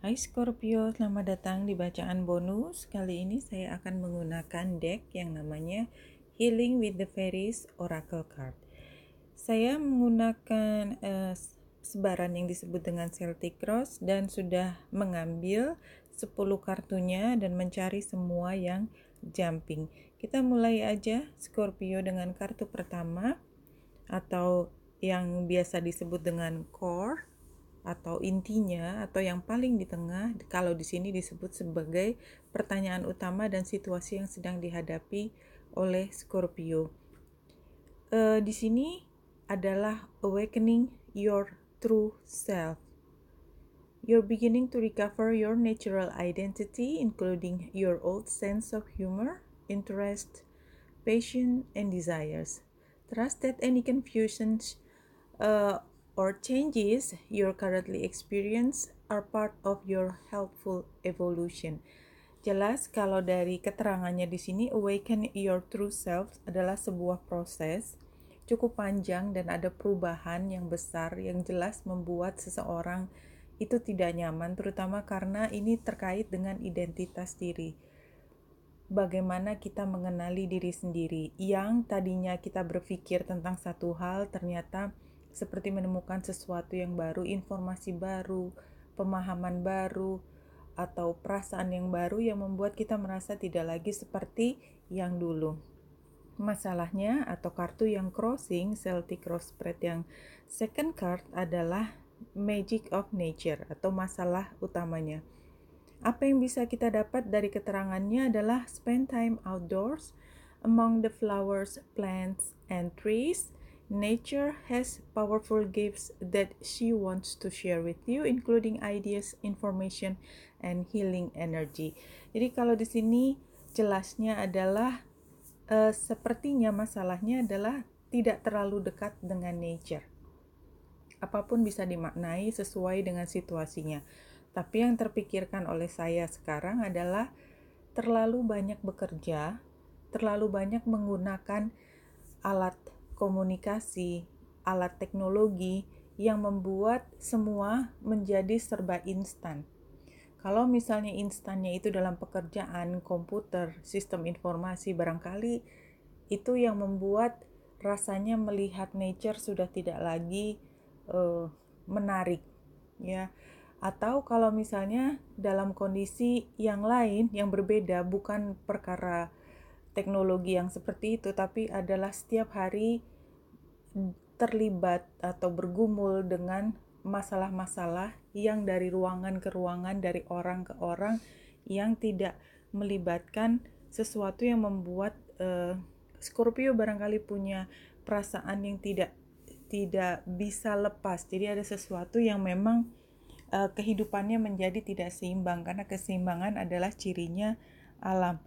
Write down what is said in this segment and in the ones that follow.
Hai Scorpio, selamat datang di bacaan bonus. Kali ini saya akan menggunakan deck yang namanya Healing with the Fairies Oracle Card. Saya menggunakan uh, sebaran yang disebut dengan Celtic Cross dan sudah mengambil 10 kartunya dan mencari semua yang jumping. Kita mulai aja Scorpio dengan kartu pertama atau yang biasa disebut dengan core atau intinya atau yang paling di tengah kalau di sini disebut sebagai pertanyaan utama dan situasi yang sedang dihadapi oleh Scorpio. E, di sini adalah awakening your true self. You're beginning to recover your natural identity, including your old sense of humor, interest, passion, and desires. Trust that any confusions uh, eh, or changes you're currently experience are part of your helpful evolution. Jelas kalau dari keterangannya di sini awaken your true self adalah sebuah proses cukup panjang dan ada perubahan yang besar yang jelas membuat seseorang itu tidak nyaman terutama karena ini terkait dengan identitas diri. Bagaimana kita mengenali diri sendiri yang tadinya kita berpikir tentang satu hal ternyata seperti menemukan sesuatu yang baru, informasi baru, pemahaman baru, atau perasaan yang baru yang membuat kita merasa tidak lagi seperti yang dulu. Masalahnya atau kartu yang crossing Celtic Cross Spread yang second card adalah Magic of Nature atau masalah utamanya. Apa yang bisa kita dapat dari keterangannya adalah spend time outdoors among the flowers, plants, and trees – Nature has powerful gifts that she wants to share with you, including ideas, information, and healing energy. Jadi kalau di sini jelasnya adalah uh, sepertinya masalahnya adalah tidak terlalu dekat dengan nature. Apapun bisa dimaknai sesuai dengan situasinya. Tapi yang terpikirkan oleh saya sekarang adalah terlalu banyak bekerja, terlalu banyak menggunakan alat komunikasi, alat teknologi yang membuat semua menjadi serba instan. Kalau misalnya instannya itu dalam pekerjaan, komputer, sistem informasi, barangkali itu yang membuat rasanya melihat nature sudah tidak lagi uh, menarik, ya. Atau kalau misalnya dalam kondisi yang lain yang berbeda, bukan perkara teknologi yang seperti itu, tapi adalah setiap hari terlibat atau bergumul dengan masalah-masalah yang dari ruangan ke ruangan, dari orang ke orang, yang tidak melibatkan sesuatu yang membuat uh, Scorpio barangkali punya perasaan yang tidak tidak bisa lepas. Jadi ada sesuatu yang memang uh, kehidupannya menjadi tidak seimbang karena keseimbangan adalah cirinya alam.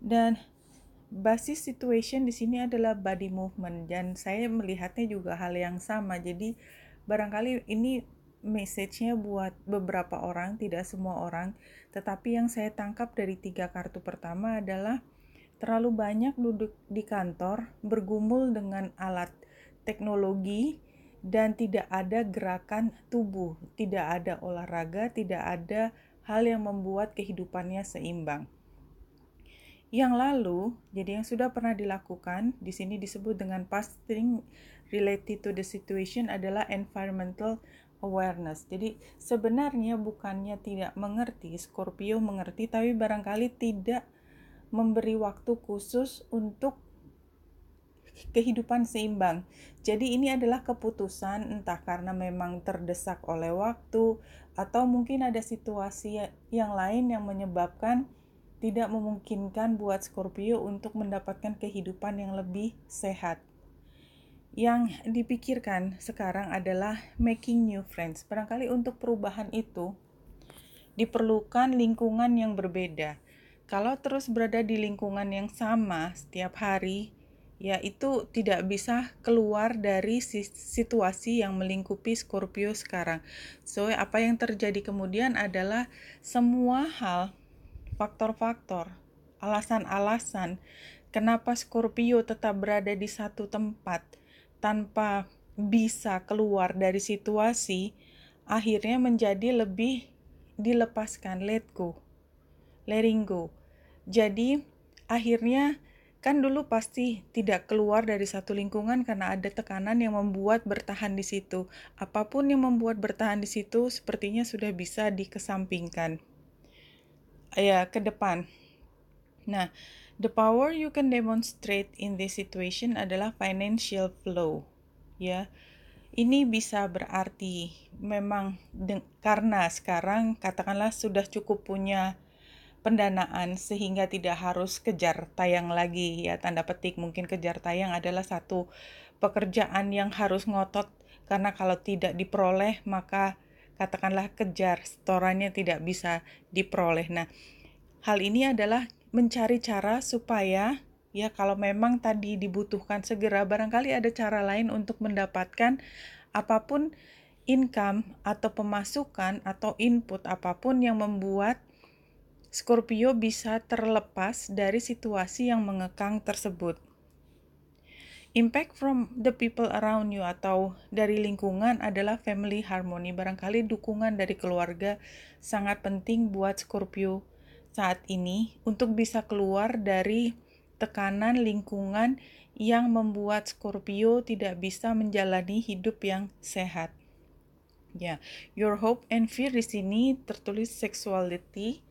Dan basis situation di sini adalah body movement dan saya melihatnya juga hal yang sama. Jadi barangkali ini message-nya buat beberapa orang, tidak semua orang. Tetapi yang saya tangkap dari tiga kartu pertama adalah terlalu banyak duduk di kantor, bergumul dengan alat teknologi dan tidak ada gerakan tubuh, tidak ada olahraga, tidak ada hal yang membuat kehidupannya seimbang yang lalu, jadi yang sudah pernah dilakukan, di sini disebut dengan past thing related to the situation adalah environmental awareness. Jadi sebenarnya bukannya tidak mengerti, Scorpio mengerti tapi barangkali tidak memberi waktu khusus untuk kehidupan seimbang. Jadi ini adalah keputusan entah karena memang terdesak oleh waktu atau mungkin ada situasi yang lain yang menyebabkan tidak memungkinkan buat Scorpio untuk mendapatkan kehidupan yang lebih sehat. Yang dipikirkan sekarang adalah making new friends. Barangkali untuk perubahan itu diperlukan lingkungan yang berbeda. Kalau terus berada di lingkungan yang sama setiap hari, ya itu tidak bisa keluar dari situasi yang melingkupi Scorpio sekarang. So, apa yang terjadi kemudian adalah semua hal faktor-faktor, alasan-alasan kenapa Scorpio tetap berada di satu tempat tanpa bisa keluar dari situasi, akhirnya menjadi lebih dilepaskan, let go, letting go. Jadi akhirnya kan dulu pasti tidak keluar dari satu lingkungan karena ada tekanan yang membuat bertahan di situ. Apapun yang membuat bertahan di situ sepertinya sudah bisa dikesampingkan ya ke depan. Nah, the power you can demonstrate in this situation adalah financial flow, ya. Ini bisa berarti memang karena sekarang katakanlah sudah cukup punya pendanaan sehingga tidak harus kejar tayang lagi ya tanda petik mungkin kejar tayang adalah satu pekerjaan yang harus ngotot karena kalau tidak diperoleh maka katakanlah kejar, setorannya tidak bisa diperoleh. Nah, hal ini adalah mencari cara supaya ya kalau memang tadi dibutuhkan segera barangkali ada cara lain untuk mendapatkan apapun income atau pemasukan atau input apapun yang membuat Scorpio bisa terlepas dari situasi yang mengekang tersebut impact from the people around you atau dari lingkungan adalah family harmony. Barangkali dukungan dari keluarga sangat penting buat Scorpio saat ini untuk bisa keluar dari tekanan lingkungan yang membuat Scorpio tidak bisa menjalani hidup yang sehat. Ya, yeah. your hope and fear di sini tertulis sexuality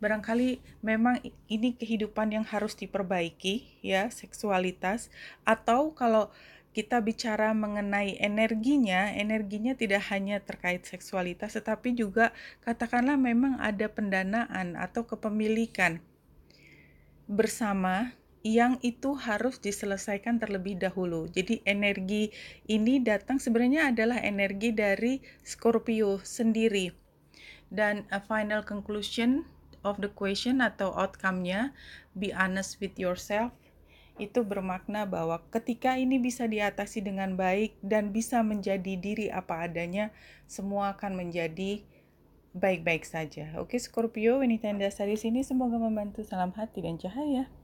barangkali memang ini kehidupan yang harus diperbaiki ya seksualitas atau kalau kita bicara mengenai energinya, energinya tidak hanya terkait seksualitas tetapi juga katakanlah memang ada pendanaan atau kepemilikan bersama yang itu harus diselesaikan terlebih dahulu. Jadi energi ini datang sebenarnya adalah energi dari Scorpio sendiri. Dan a uh, final conclusion of the question atau outcome-nya be honest with yourself itu bermakna bahwa ketika ini bisa diatasi dengan baik dan bisa menjadi diri apa adanya, semua akan menjadi baik-baik saja. Oke Scorpio, wanita yang dasar di sini semoga membantu salam hati dan cahaya.